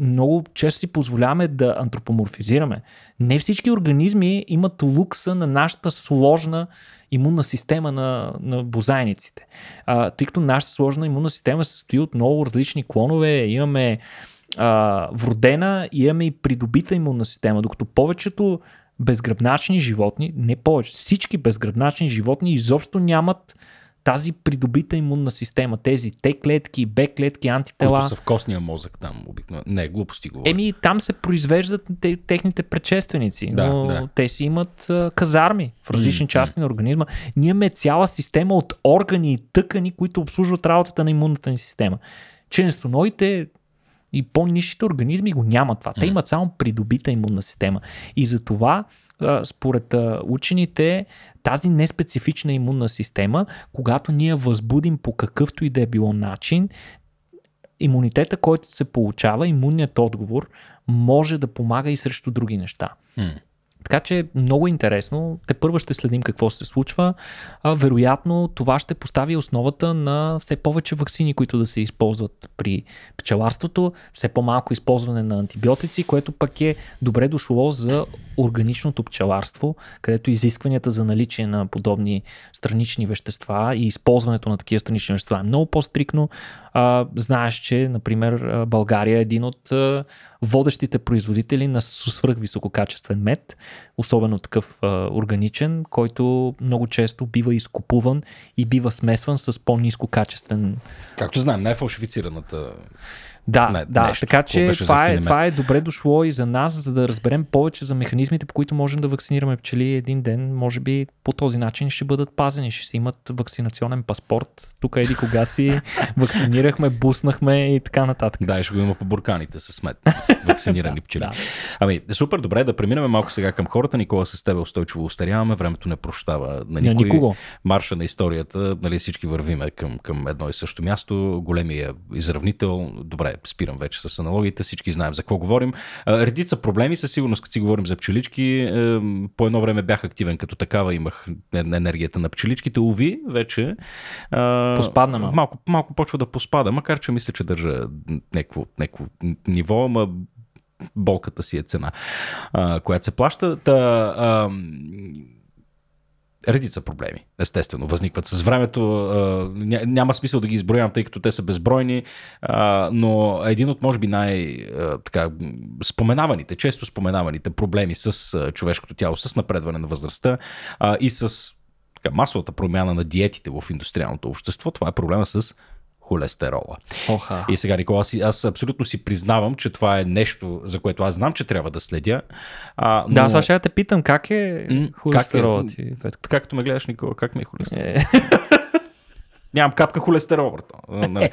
много често си позволяваме да антропоморфизираме. Не всички организми имат лукса на нашата сложна имунна система на, на бозайниците. А, тъй като нашата сложна имунна система се състои от много различни клонове, имаме а, вродена и имаме и придобита имунна система, докато повечето безгръбначни животни, не повече, всички безгръбначни животни изобщо нямат тази придобита имунна система, тези Т клетки, Б клетки, антитела. Които са в костния мозък там обикновено. Не, глупости говоря. Еми, там се произвеждат те, техните предшественици, да, но да. те си имат а, казарми в различни mm, части на организма. Ние имаме цяла система от органи и тъкани, които обслужват работата на имунната ни система. Членстоноите и по низшите организми го няма това. Те mm. имат само придобита имунна система. И затова това според учените, тази неспецифична имунна система, когато ние възбудим по какъвто и да е било начин, имунитета, който се получава, имунният отговор, може да помага и срещу други неща. Mm. Така че много интересно. Те първо ще следим какво се случва. А, вероятно това ще постави основата на все повече вакцини, които да се използват при пчеларството, все по-малко използване на антибиотици, което пък е добре дошло за органичното пчеларство, където изискванията за наличие на подобни странични вещества и използването на такива странични вещества е много по-стрикно. А, знаеш, че, например, България е един от водещите производители на свръхвисококачествен мед, особено такъв а, органичен, който много често бива изкупуван и бива смесван с по-низкокачествен. Както знаем, най-фалшифицираната да, не, да. Нещо, така че това е, това е добре дошло и за нас, за да разберем повече за механизмите, по които можем да вакцинираме пчели един ден. Може би по този начин ще бъдат пазени, ще си имат вакцинационен паспорт. Тук еди кога си вакцинирахме, буснахме и така нататък. Да, и ще го има по бурканите с мед. Вакцинирани пчели. да. Ами, супер, добре, да преминем малко сега към хората. Никола, с тебе устойчиво устаряваме, времето не прощава на никой. никого. Марша на историята, нали, всички вървиме към, към едно и също място. Големия изравнител, добре, спирам вече с аналогиите, всички знаем за какво говорим. Редица проблеми със сигурност, като си говорим за пчелички, е, по едно време бях активен като такава, имах енергията на пчеличките, уви, вече Поспадна малко. малко. Малко почва да поспада, макар че мисля, че държа някакво, ниво, ама болката си е цена, която се плаща. Та, а, редица проблеми, естествено, възникват с времето. Няма смисъл да ги изброявам, тъй като те са безбройни, но един от, може би, най-споменаваните, често споменаваните проблеми с човешкото тяло, с напредване на възрастта и с така, масовата промяна на диетите в индустриалното общество, това е проблема с холестерола. Оха. И сега, Никола, аз, аз абсолютно си признавам, че това е нещо, за което аз знам, че трябва да следя. А, но... Да, сега ще те питам, как е холестерола как е... ти? Както ме гледаш, Никола, как ми е холестерола? Е. Нямам капка холестерол, брат. Нали?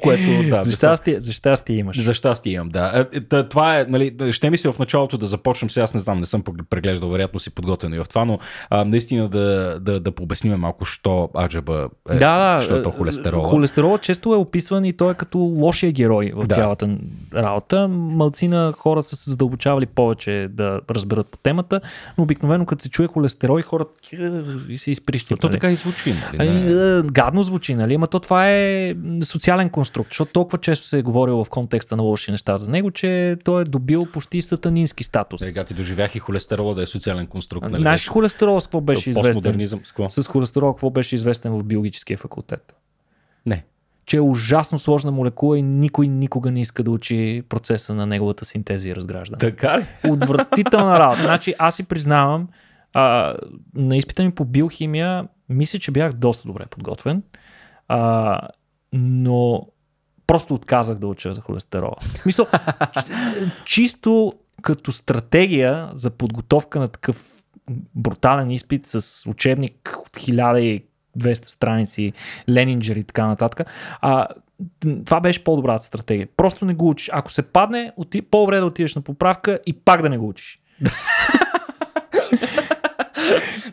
Което, да, за, щастие, за щастие имаш. За щастие имам, да. Е, е, това е, нали, ще ми се в началото да започнем, сега аз не знам, не съм преглеждал, вероятно си подготвен и в това, но а, наистина да, да, да пообясним малко, що аджаба е, да, да, що е то холестерол. Холестерол често е описван и той е като лошия герой в да. цялата работа. Малцина хора са се задълбочавали повече да разберат по темата, но обикновено като се чуе холестерол и хората и се изприщат. То нали? така и звучи. Нали? Ами, е, гадно странно звучи, нали? Ма то това е социален конструкт, защото толкова често се е говорил в контекста на лоши неща за него, че той е добил почти сатанински статус. Сега ти доживях и холестерола да е социален конструкт. Нали? Наш холестерол с какво беше известен? С, какво? с холестерол какво беше известен в биологическия факултет? Не че е ужасно сложна молекула и никой никога не иска да учи процеса на неговата синтеза и разграждане. Така ли? Отвратителна работа. Значи аз си признавам, а, на изпита ми по биохимия мисля, че бях доста добре подготвен, а, но просто отказах да уча за холестерола. В смисъл, чисто като стратегия за подготовка на такъв брутален изпит с учебник от 1200 страници, Ленинджер и така нататък. А, това беше по-добрата стратегия. Просто не го учиш. Ако се падне, оти... по-добре е да отидеш на поправка и пак да не го учиш.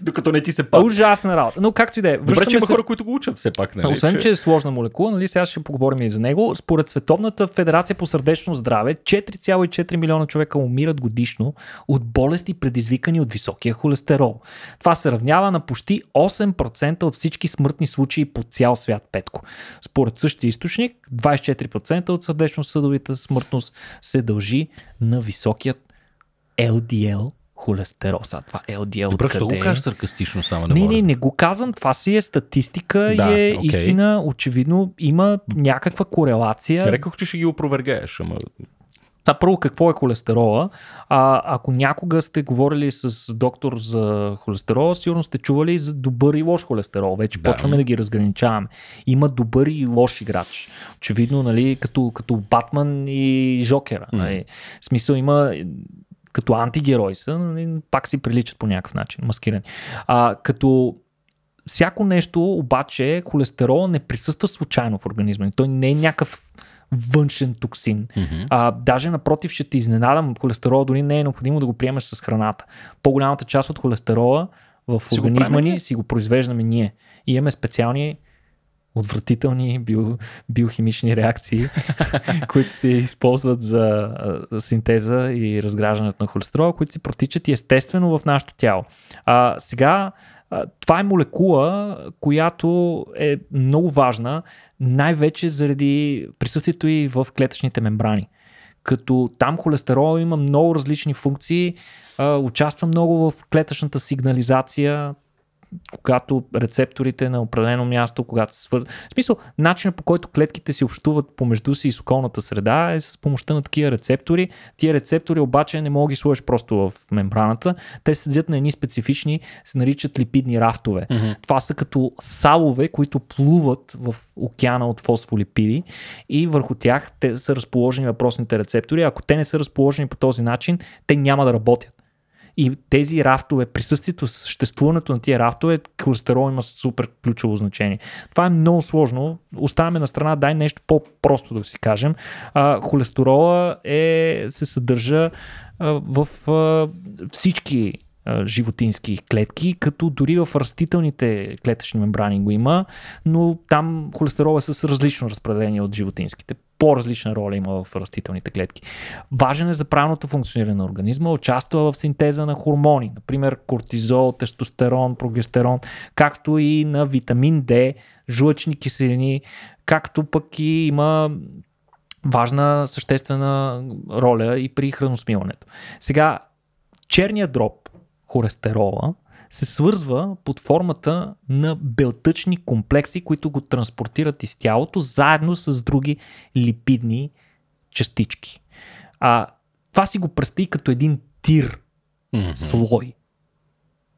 докато не ти се пада. Ужасна работа. Но както и да е. Добре, че има се... хора, които го учат все пак. Нали? Освен, че... че е сложна молекула, нали, сега ще поговорим и за него. Според Световната федерация по сърдечно здраве, 4,4 милиона човека умират годишно от болести, предизвикани от високия холестерол. Това се равнява на почти 8% от всички смъртни случаи по цял свят, Петко. Според същия източник, 24% от сърдечно-съдовите смъртност се дължи на високият LDL холестероса. Това е LDL. Добре, ще го е? кажеш саркастично, само не Не, може. не, не го казвам. Това си е статистика да, и е okay. истина. Очевидно има някаква корелация. Рекох, че ще ги опровергаеш, ама Са първо какво е холестерола? А, ако някога сте говорили с доктор за холестерола, сигурно сте чували за добър и лош холестерол. Вече да. почваме да ги разграничаваме. Има добър и лош играч. Очевидно, нали, като, като Батман и Жокера. Mm. Нали. В смисъл има като антигерои са, нали, пак си приличат по някакъв начин, маскирани. А, като всяко нещо, обаче, холестерол не присъства случайно в организма. той не е някакъв външен токсин. Mm-hmm. А, даже напротив, ще те изненадам, холестерол дори не е необходимо да го приемаш с храната. По-голямата част от холестерола в си организма ни си го произвеждаме ние. И имаме специални отвратителни био, биохимични реакции, които се използват за синтеза и разграждането на холестерола, които се протичат и естествено в нашето тяло. А, сега това е молекула, която е много важна, най-вече заради присъствието и в клетъчните мембрани. Като там холестерол има много различни функции, участва много в клетъчната сигнализация, когато рецепторите на определено място, когато се свързват. В смисъл, начинът по който клетките си общуват помежду си и с околната среда е с помощта на такива рецептори. Тия рецептори обаче не мога да ги сложиш просто в мембраната. Те седят на едни специфични, се наричат липидни рафтове. Mm-hmm. Това са като салове, които плуват в океана от фосфолипиди и върху тях те са разположени въпросните рецептори. Ако те не са разположени по този начин, те няма да работят. И тези рафтове, присъствието, съществуването на тия рафтове, холестерол има супер ключово значение. Това е много сложно. Оставаме на страна, дай нещо по-просто да си кажем. А, холестерола е, се съдържа а, в а, всички животински клетки, като дори в растителните клетъчни мембрани го има, но там холестерол е с различно разпределение от животинските. По-различна роля има в растителните клетки. Важен е за правилното функциониране на организма, участва в синтеза на хормони, например кортизол, тестостерон, прогестерон, както и на витамин D, жлъчни киселини, както пък и има важна съществена роля и при храносмилането. Сега, черният дроб холестерола, се свързва под формата на белтъчни комплекси, които го транспортират из тялото, заедно с други липидни частички. А това си го представи като един тир mm-hmm. слой.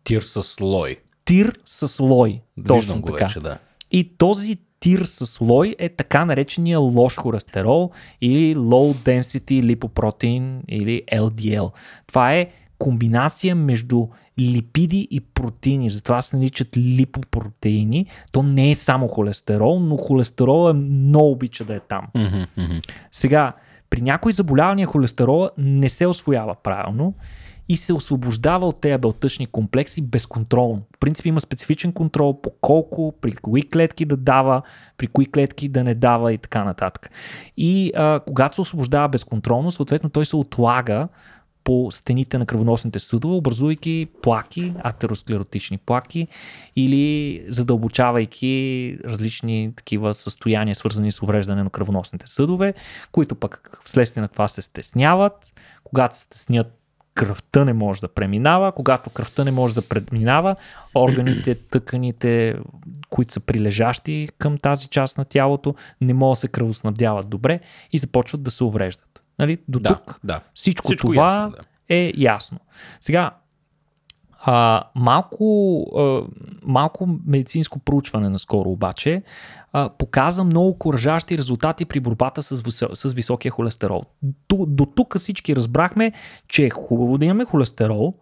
Тир с слой. Тир с слой. Точно го така. вече, да. И този тир с слой е така наречения лош холестерол или low density lipoprotein или LDL. Това е комбинация между липиди и протеини. Затова се наричат липопротеини. То не е само холестерол, но холестерол е много обича да е там. Mm-hmm, mm-hmm. Сега, при някои заболявания холестерола не се освоява правилно и се освобождава от тези белтъчни комплекси безконтролно. В принцип има специфичен контрол по колко, при кои клетки да дава, при кои клетки да не дава и така нататък. И а, когато се освобождава безконтролно, съответно той се отлага по стените на кръвоносните съдове, образувайки плаки, атеросклеротични плаки или задълбочавайки различни такива състояния, свързани с увреждане на кръвоносните съдове, които пък вследствие на това се стесняват. Когато се стеснят, кръвта не може да преминава. Когато кръвта не може да преминава, органите, тъканите, които са прилежащи към тази част на тялото, не могат да се кръвоснабдяват добре и започват да се увреждат. Нали? До да, тук да. Всичко, всичко това ясно, да. е ясно. Сега, а, малко, а, малко медицинско проучване наскоро обаче а, показа много коръжащи резултати при борбата с, с високия холестерол. До, до тук всички разбрахме, че е хубаво да имаме холестерол,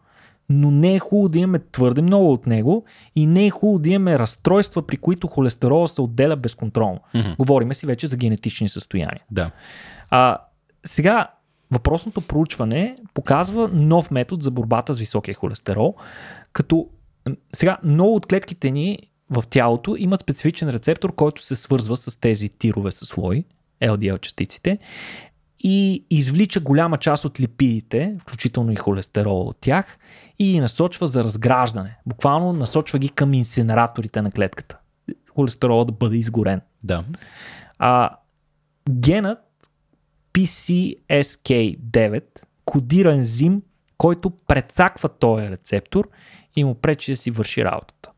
но не е хубаво да имаме твърде много от него и не е хубаво да имаме разстройства, при които холестерол се отделя безконтролно. Mm-hmm. Говориме си вече за генетични състояния. Да. А, сега, въпросното проучване показва нов метод за борбата с високия холестерол, като сега много от клетките ни в тялото имат специфичен рецептор, който се свързва с тези тирове със слой, LDL частиците, и извлича голяма част от липидите, включително и холестерол от тях, и ги насочва за разграждане. Буквално насочва ги към инсинераторите на клетката. Холестеролът да бъде изгорен. Да. А, генът PCSK9, кодиран зим, който прецаква този рецептор и му пречи да си върши работата.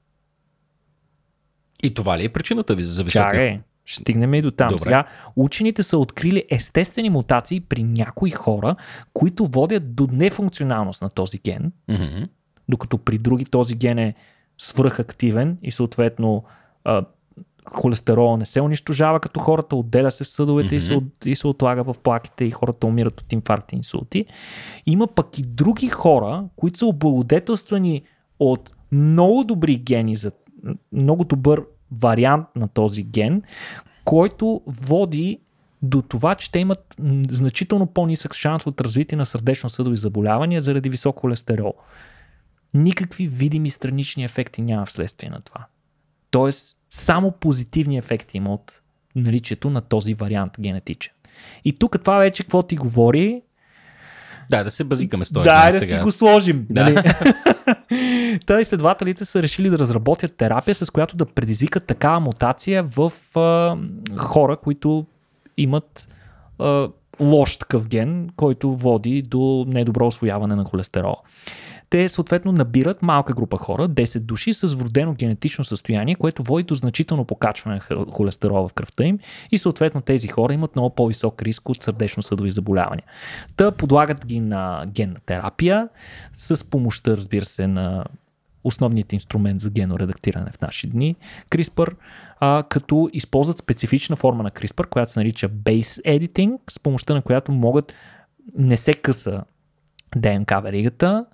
И това ли е причината ви за висока? Чакай, ще стигнем и до там. Добре. Сега учените са открили естествени мутации при някои хора, които водят до нефункционалност на този ген, mm-hmm. докато при други този ген е свръхактивен и съответно холестерола не се унищожава като хората, отделя се в съдовете mm-hmm. и, се, от, и се отлага в плаките и хората умират от инфаркти и инсулти. Има пък и други хора, които са облагодетелствани от много добри гени за много добър вариант на този ген, който води до това, че те имат значително по-нисък шанс от развитие на сърдечно-съдови заболявания заради висок холестерол. Никакви видими странични ефекти няма вследствие на това. Тоест, само позитивни ефекти има от наличието на този вариант генетичен. И тук това вече какво ти говори? Да, да се базикаме с този Да, да си го сложим. Да. Нали? Та изследователите са решили да разработят терапия, с която да предизвикат такава мутация в а, хора, които имат а, лош такъв ген, който води до недобро освояване на холестерола те съответно набират малка група хора, 10 души с вродено генетично състояние, което води до значително покачване на холестерола в кръвта им и съответно тези хора имат много по-висок риск от сърдечно-съдови заболявания. Та подлагат ги на генна терапия с помощта, разбира се, на основният инструмент за геноредактиране в наши дни, CRISPR, а, като използват специфична форма на CRISPR, която се нарича Base Editing, с помощта на която могат не се къса ДНК веригата,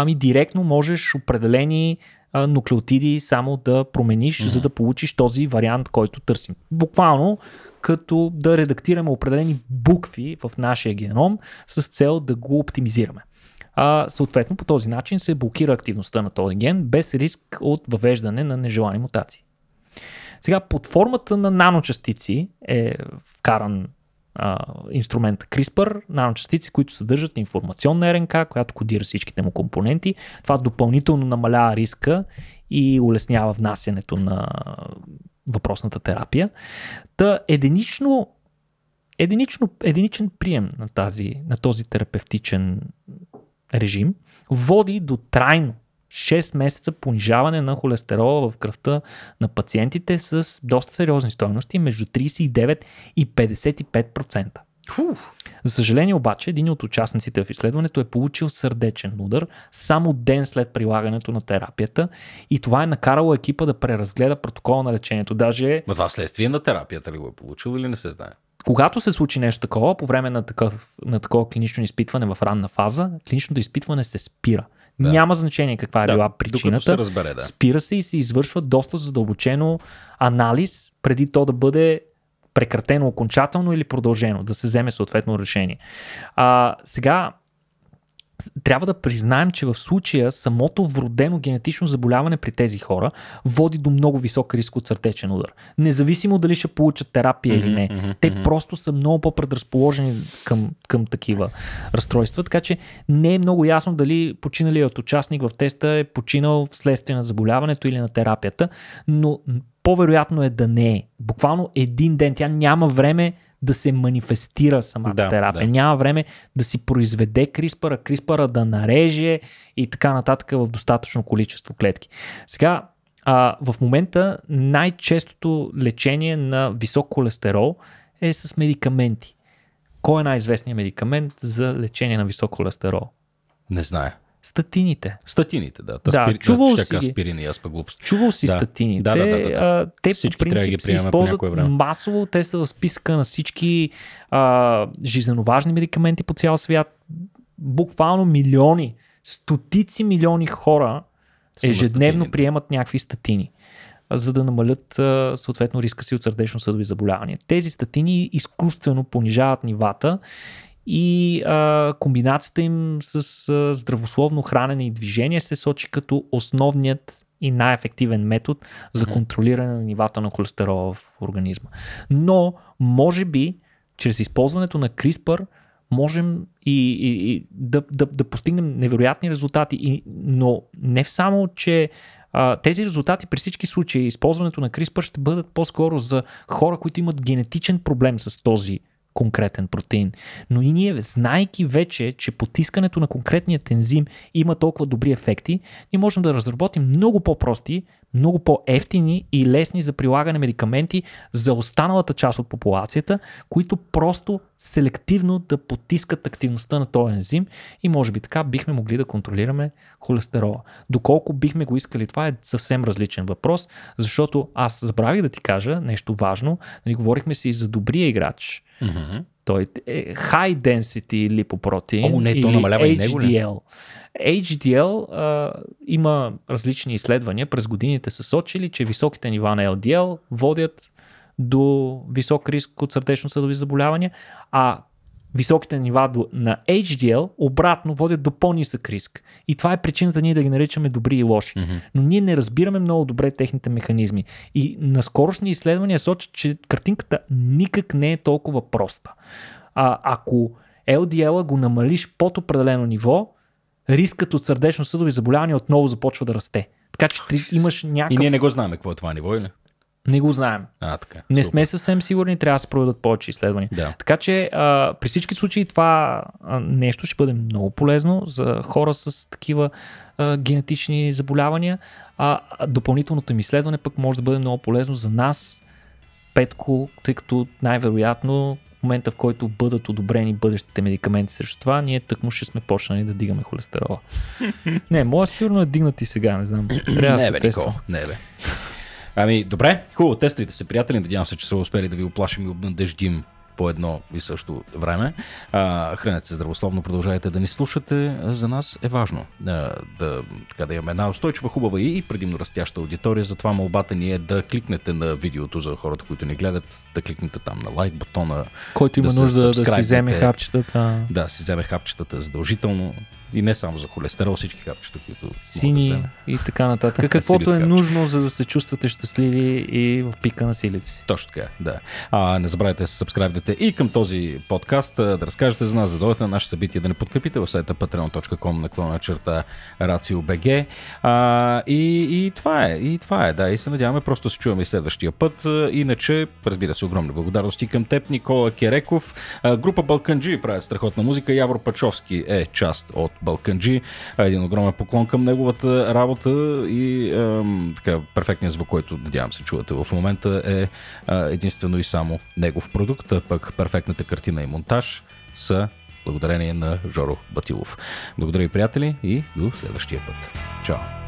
ами директно можеш определени а, нуклеотиди само да промениш, mm-hmm. за да получиш този вариант, който търсим. Буквално като да редактираме определени букви в нашия геном с цел да го оптимизираме. А, съответно, по този начин се блокира активността на този ген без риск от въвеждане на нежелани мутации. Сега, под формата на наночастици е вкаран а, инструмента CRISPR, наночастици, които съдържат информационна РНК, която кодира всичките му компоненти. Това допълнително намалява риска и улеснява внасянето на въпросната терапия. Та единично, единично, единичен прием на, тази, на този терапевтичен режим води до трайно 6 месеца понижаване на холестерола в кръвта на пациентите с доста сериозни стоености, между 39 и 55%. За съжаление обаче, един от участниците в изследването е получил сърдечен удар само ден след прилагането на терапията и това е накарало екипа да преразгледа протокола на лечението. Даже... Но това вследствие на терапията ли го е получил или не се знае? Когато се случи нещо такова, по време на, такъв, на такова клинично изпитване в ранна фаза, клиничното изпитване се спира. Да. Няма значение каква е да, била причината. Се разбере, да. Спира се и се извършва доста задълбочено анализ, преди то да бъде прекратено окончателно или продължено, да се вземе съответно решение. А, сега трябва да признаем, че в случая самото вродено генетично заболяване при тези хора води до много висок риск от сърдечен удар. Независимо дали ще получат терапия mm-hmm, или не, mm-hmm, те mm-hmm. просто са много по-предразположени към, към такива разстройства, така че не е много ясно дали починалият участник в теста е починал вследствие на заболяването или на терапията, но по-вероятно е да не е. Буквално един ден тя няма време да се манифестира самата да, терапия. Да. Няма време да си произведе криспара, криспара да нареже и така нататък в достатъчно количество клетки. Сега, а, в момента най-честото лечение на висок холестерол е с медикаменти. Кой е най-известният медикамент за лечение на висок холестерол? Не знае. Статините. Статините, да. Та да, спир... чувал си ги. Аспирин и аз па глупост. Чувал си да. статините. Да, да, да, да, А, те всички по принцип се използват по време. масово. Те са в списка на всички а, жизненоважни медикаменти по цял свят. Буквално милиони, стотици милиони хора ежедневно статини, приемат някакви статини за да намалят съответно риска си от сърдечно-съдови заболявания. Тези статини изкуствено понижават нивата и а, комбинацията им с а, здравословно хранене и движение се сочи като основният и най-ефективен метод за контролиране на нивата на холестерола в организма. Но, може би, чрез използването на CRISPR можем и, и, и да, да, да постигнем невероятни резултати, и, но не само, че а, тези резултати при всички случаи, използването на CRISPR ще бъдат по-скоро за хора, които имат генетичен проблем с този конкретен протеин. Но и ние, знайки вече, че потискането на конкретният ензим има толкова добри ефекти, ние можем да разработим много по-прости, много по-ефтини и лесни за прилагане медикаменти за останалата част от популацията, които просто селективно да потискат активността на този ензим и може би така бихме могли да контролираме холестерола. Доколко бихме го искали, това е съвсем различен въпрос, защото аз забравих да ти кажа нещо важно. Нали, говорихме си за добрия играч. Mm-hmm. Той е High Density липопроти О, не, то намалява и него, HDL. HDL а, има различни изследвания. През годините са сочили, че високите нива на LDL водят до висок риск от сърдечно-съдови заболявания, а високите нива на HDL обратно водят до по-нисък риск. И това е причината ние да ги наричаме добри и лоши. Mm-hmm. Но ние не разбираме много добре техните механизми. И на скорошни изследвания сочат, че картинката никак не е толкова проста. А, ако LDL-а го намалиш под определено ниво, рискът от сърдечно-съдови заболявания отново започва да расте. Така че ти имаш някакъв... И ние не го знаем какво е това ниво, или? Не го знаем. А, така. Не сме съвсем сигурни, трябва да се проведат повече изследвания. Да. Така че а, при всички случаи това а, нещо ще бъде много полезно за хора с такива а, генетични заболявания. А, а допълнителното им изследване пък може да бъде много полезно за нас, Петко, тъй като най-вероятно в момента, в който бъдат одобрени бъдещите медикаменти срещу това, ние тъкмо ще сме почнали да дигаме холестерола. не, моя сигурно е дигнат и сега, не знам. Трябва да се бе, Не бе. Ами, добре, хубаво, тествайте се, приятели. Надявам се, че са успели да ви оплашим и обнадеждим по едно и също време. А, хранете се здравословно, продължавайте да ни слушате. За нас е важно а, да, така, да имаме една устойчива, хубава и предимно растяща аудитория. Затова молбата ни е да кликнете на видеото за хората, които ни гледат, да кликнете там на лайк бутона. Който има да нужда да си вземе хапчетата. Да, си вземе хапчетата задължително. И не само за холестерол, всички хапчета, които. Сини да и така нататък. Каквото е нужно, за да се чувствате щастливи и в пика на силите си. Точно така, да. А, не забравяйте да се абонирате и към този подкаст, да разкажете за нас, да на наше събитие, да не подкрепите в сайта patreon.com наклона черта Рацио БГ. и, и това е, и това е, да. И се надяваме просто се чуваме и следващия път. Иначе, разбира се, огромни благодарности към теб, Никола Кереков. А, група Балканджи правят страхотна музика. Явор Пачовски е част от Балканджи. Е, един огромен поклон към неговата работа и така, перфектният звук, който надявам се чувате в момента е, е единствено и само негов продукт, а пък перфектната картина и монтаж са благодарение на Жоро Батилов. Благодаря ви, приятели, и до следващия път. Чао!